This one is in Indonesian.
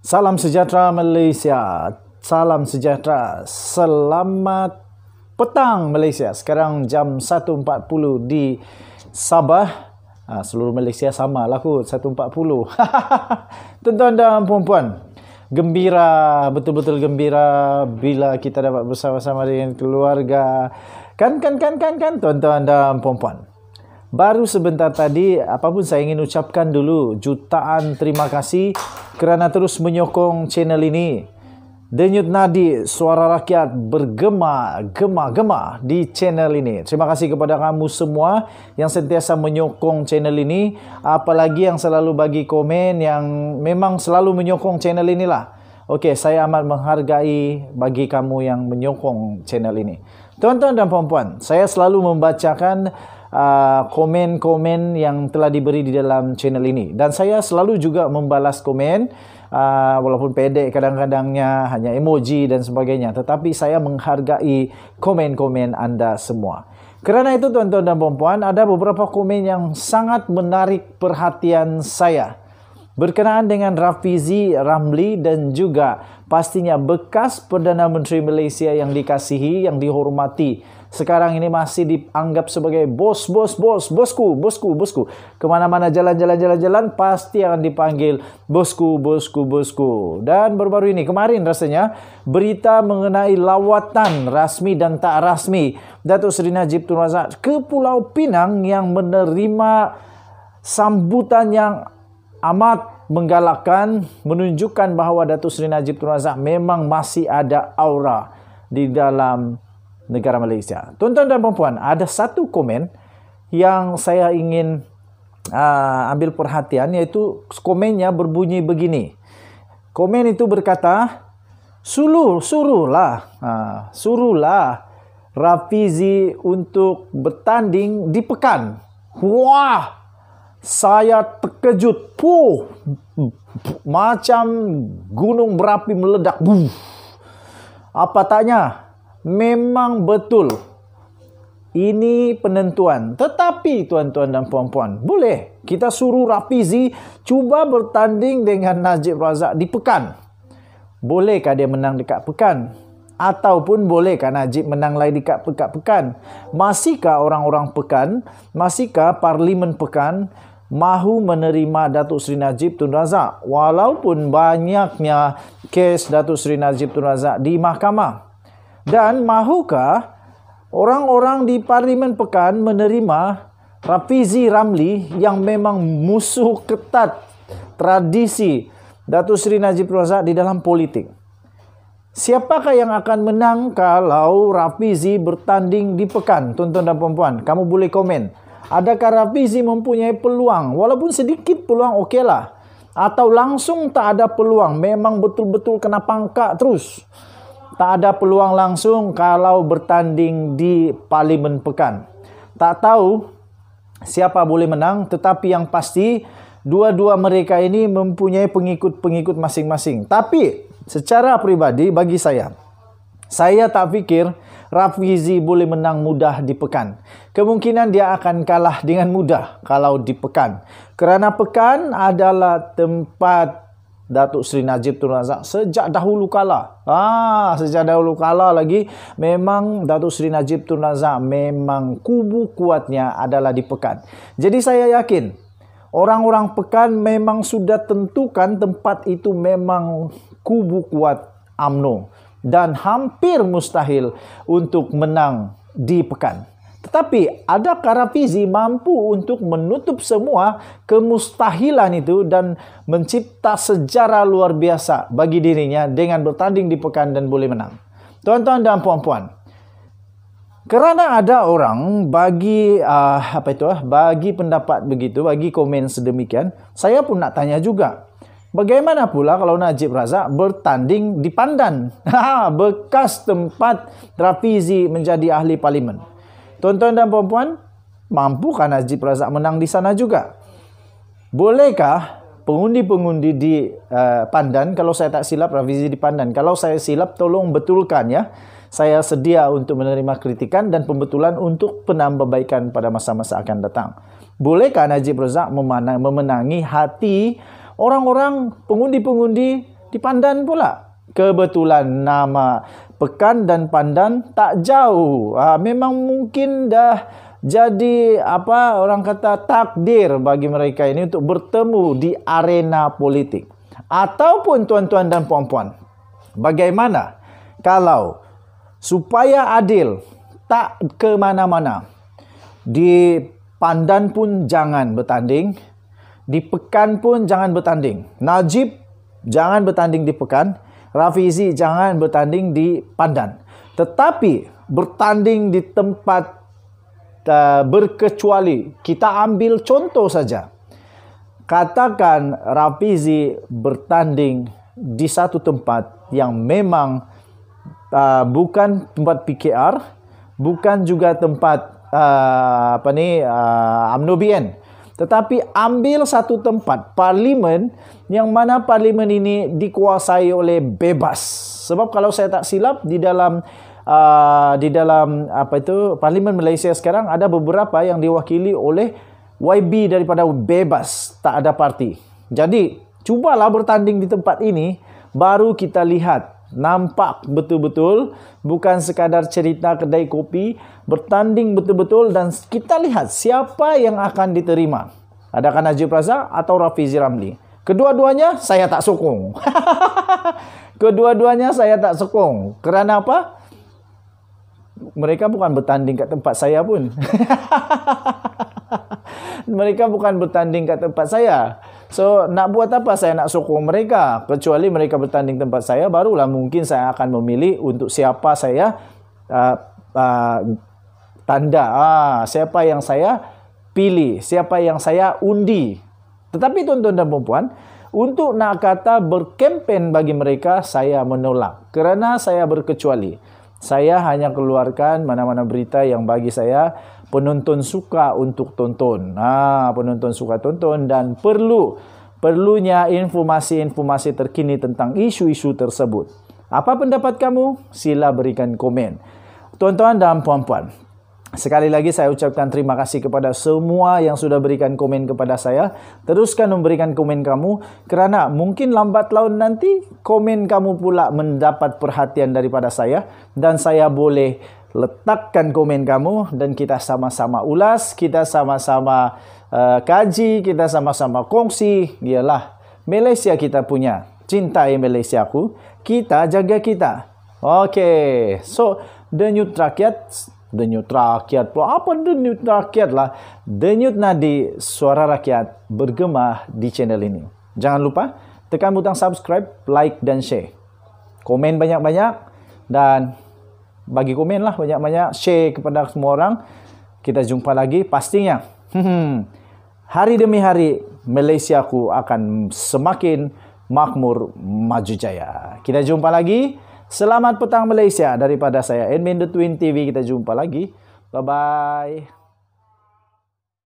Salam sejahtera Malaysia. Salam sejahtera. Selamat petang Malaysia. Sekarang jam 1.40 di Sabah. Ha, seluruh Malaysia sama lah kot, 1.40. Tuan-tuan dan puan-puan, gembira, betul-betul gembira bila kita dapat bersama-sama dengan keluarga. Kan, kan, kan, kan, kan, tuan-tuan dan puan-puan. Baru sebentar tadi, apapun saya ingin ucapkan dulu jutaan terima kasih kerana terus menyokong channel ini. Denyut nadi suara rakyat bergema, gema, gema di channel ini. Terima kasih kepada kamu semua yang sentiasa menyokong channel ini. Apalagi yang selalu bagi komen yang memang selalu menyokong channel inilah. Oke, saya amat menghargai bagi kamu yang menyokong channel ini. Tuan-tuan dan puan-puan, saya selalu membacakan Uh, komen-komen uh, yang telah diberi di dalam channel ini dan saya selalu juga membalas komen uh, walaupun pendek kadang-kadangnya hanya emoji dan sebagainya tetapi saya menghargai komen-komen anda semua kerana itu tuan-tuan dan puan-puan ada beberapa komen yang sangat menarik perhatian saya berkenaan dengan Rafizi Ramli dan juga pastinya bekas Perdana Menteri Malaysia yang dikasihi, yang dihormati. Sekarang ini masih dianggap sebagai bos, bos, bos, bosku, bosku, bosku. Kemana-mana jalan, jalan, jalan, jalan, pasti akan dipanggil bosku, bosku, bosku. Dan baru-baru ini, kemarin rasanya, berita mengenai lawatan rasmi dan tak rasmi Datuk Seri Najib Tun Razak ke Pulau Pinang yang menerima sambutan yang amat menggalakkan menunjukkan bahawa Datuk Seri Najib Tun Razak memang masih ada aura di dalam negara Malaysia. Tuan-tuan dan puan-puan, ada satu komen yang saya ingin uh, ambil perhatian iaitu komennya berbunyi begini. Komen itu berkata, suruh suruhlah, uh, suruhlah Rafizi untuk bertanding di pekan." Wah, saya terkejut. Puh, macam gunung berapi meledak. Buh. Apa tanya? Memang betul. Ini penentuan. Tetapi tuan-tuan dan puan-puan, boleh kita suruh Rafizi cuba bertanding dengan Najib Razak di Pekan. Bolehkah dia menang dekat Pekan? Ataupun bolehkah Najib menang lagi dekat Pekan? Masihkah orang-orang Pekan? Masihkah Parlimen Pekan? mahu menerima Datuk Seri Najib Tun Razak walaupun banyaknya kes Datuk Seri Najib Tun Razak di mahkamah dan mahukah orang-orang di parlimen pekan menerima Rafizi Ramli yang memang musuh ketat tradisi Datuk Seri Najib Tun Razak di dalam politik Siapakah yang akan menang kalau Rafizi bertanding di pekan? Tonton dan perempuan, kamu boleh komen Adakah Rafizi mempunyai peluang? Walaupun sedikit peluang oke okay lah. Atau langsung tak ada peluang. Memang betul-betul kena pangkak terus. Tak ada peluang langsung kalau bertanding di parlimen pekan. Tak tahu siapa boleh menang. Tetapi yang pasti dua-dua mereka ini mempunyai pengikut-pengikut masing-masing. Tapi secara pribadi bagi saya. Saya tak pikir Rafizi boleh menang mudah di pekan. Kemungkinan dia akan kalah dengan mudah kalau di pekan. Kerana pekan adalah tempat Datuk Seri Najib Tun Razak sejak dahulu kala. Ah, sejak dahulu kala lagi memang Datuk Seri Najib Tun Razak memang kubu kuatnya adalah di Pekan. Jadi saya yakin orang-orang Pekan memang sudah tentukan tempat itu memang kubu kuat AMNO dan hampir mustahil untuk menang di pekan. Tetapi ada karapizi mampu untuk menutup semua kemustahilan itu dan mencipta sejarah luar biasa bagi dirinya dengan bertanding di pekan dan boleh menang. Tuan-tuan dan puan-puan, kerana ada orang bagi uh, apa itu ah, bagi pendapat begitu, bagi komen sedemikian, saya pun nak tanya juga. Bagaimana pula kalau Najib Razak bertanding di Pandan, bekas tempat Rafizi menjadi ahli parlimen. Tuan-tuan dan perempuan, mampukah Najib Razak menang di sana juga? Bolehkah pengundi-pengundi di uh, Pandan, kalau saya tak silap Rafizi di Pandan, kalau saya silap tolong betulkan ya. Saya sedia untuk menerima kritikan dan pembetulan untuk penambahbaikan pada masa-masa akan datang. Bolehkah Najib Razak memenangi hati orang-orang pengundi-pengundi di Pandan pula. Kebetulan nama Pekan dan Pandan tak jauh. Ha, memang mungkin dah jadi apa orang kata takdir bagi mereka ini untuk bertemu di arena politik. Ataupun tuan-tuan dan puan-puan, bagaimana kalau supaya adil tak ke mana-mana di Pandan pun jangan bertanding di pekan pun jangan bertanding. Najib jangan bertanding di pekan. Rafizi jangan bertanding di Pandan. Tetapi bertanding di tempat uh, berkecuali. Kita ambil contoh saja. Katakan Rafizi bertanding di satu tempat yang memang uh, bukan tempat PKR, bukan juga tempat uh, apa nih uh, Tetapi ambil satu tempat, parlimen yang mana parlimen ini dikuasai oleh bebas. Sebab kalau saya tak silap di dalam uh, di dalam apa itu parlimen Malaysia sekarang ada beberapa yang diwakili oleh YB daripada bebas, tak ada parti. Jadi, cubalah bertanding di tempat ini baru kita lihat nampak betul-betul bukan sekadar cerita kedai kopi bertanding betul-betul dan kita lihat siapa yang akan diterima adakah Najib Razak atau Rafizi Ramli kedua-duanya saya tak sokong kedua-duanya saya tak sokong kerana apa mereka bukan bertanding kat tempat saya pun mereka bukan bertanding kat tempat saya So nak buat apa saya nak sokong mereka? Kecuali mereka bertanding tempat saya, barulah mungkin saya akan memilih untuk siapa saya uh, uh, tanda. Ah, siapa yang saya pilih, siapa yang saya undi. Tetapi tuan-tuan dan perempuan, untuk nak kata berkempen bagi mereka, saya menolak. Kerana saya berkecuali. Saya hanya keluarkan mana-mana berita yang bagi saya penonton suka untuk tonton. Nah, penonton suka tonton dan perlu perlunya informasi-informasi terkini tentang isu-isu tersebut. Apa pendapat kamu? Sila berikan komen. Tuan-tuan dan puan-puan, Sekali lagi saya ucapkan terima kasih kepada semua yang sudah berikan komen kepada saya. Teruskan memberikan komen kamu kerana mungkin lambat laun nanti komen kamu pula mendapat perhatian daripada saya dan saya boleh letakkan komen kamu dan kita sama-sama ulas, kita sama-sama uh, kaji, kita sama-sama kongsi. Iyalah, Malaysia kita punya. Cintai Malaysia aku, kita jaga kita. Oke, okay. so denyut rakyat, denyut rakyat pula. Apa denyut rakyat lah? Denyut nadi suara rakyat bergema di channel ini. Jangan lupa tekan butang subscribe, like dan share. Komen banyak-banyak dan bagi komen lah banyak-banyak share kepada semua orang kita jumpa lagi pastinya hari demi hari Malaysia ku akan semakin makmur maju jaya kita jumpa lagi selamat petang Malaysia daripada saya Admin The Twin TV kita jumpa lagi bye bye